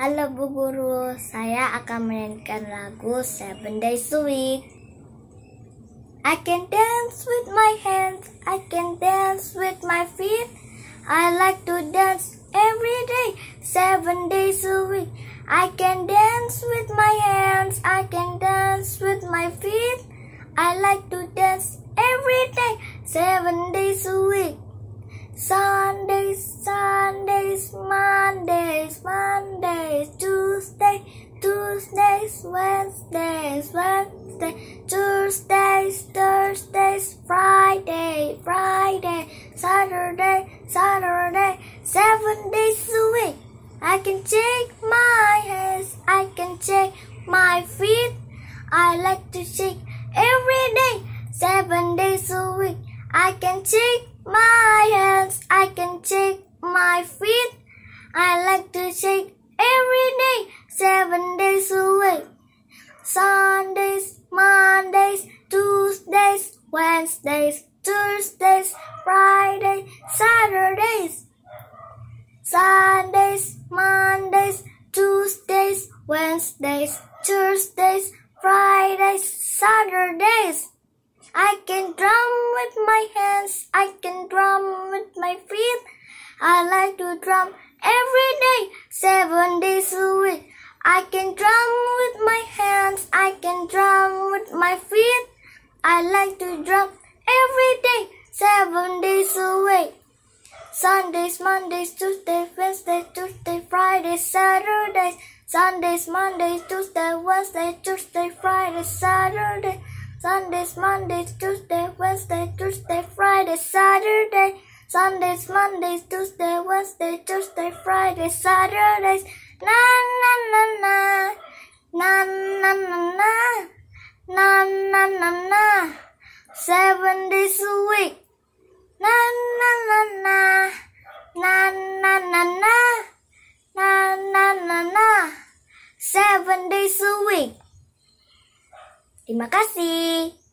Halo Bu Guru, saya akan menyanyikan lagu Seven Days a Week. I can dance with my hands, I can dance with my feet. I like to dance every day, seven days a week. I can dance with my hands, I can dance with my feet. I like to dance every day, seven days. Wednesdays, Wednesdays, Wednesday, Tuesdays, Thursdays, Friday, Friday, Saturday, Saturday, seven days a week. I can shake my hands, I can shake my feet. I like to shake every day, seven days a week. I can shake my hands, I can shake my feet. I like to shake every day seven days a week. Sundays, Mondays, Tuesdays, Wednesdays, Thursdays, Fridays, Saturdays. Sundays, Mondays, Tuesdays, Wednesdays, Thursdays, Fridays, Saturdays. I can drum with my hands, I can drum with my feet. I like to drum every day, seven days a week. I can drum with my hands, I can drum with my feet. I like to drum every day, seven days a week. Sundays, Mondays, Tuesdays, Wednesdays, Tuesdays, Fridays, Saturdays. Sundays, Mondays, Tuesdays, Wednesdays, Tuesdays, Fridays, Saturdays. Sundays, Mondays, Tuesdays, Wednesdays, Tuesdays, Fridays, Saturdays. Sundays, Mondays, Tuesdays, Wednesdays, Tuesdays, Fridays, Saturdays. Na na na na na seven days a week na na na na na na na na na na na na seven days a week terima kasih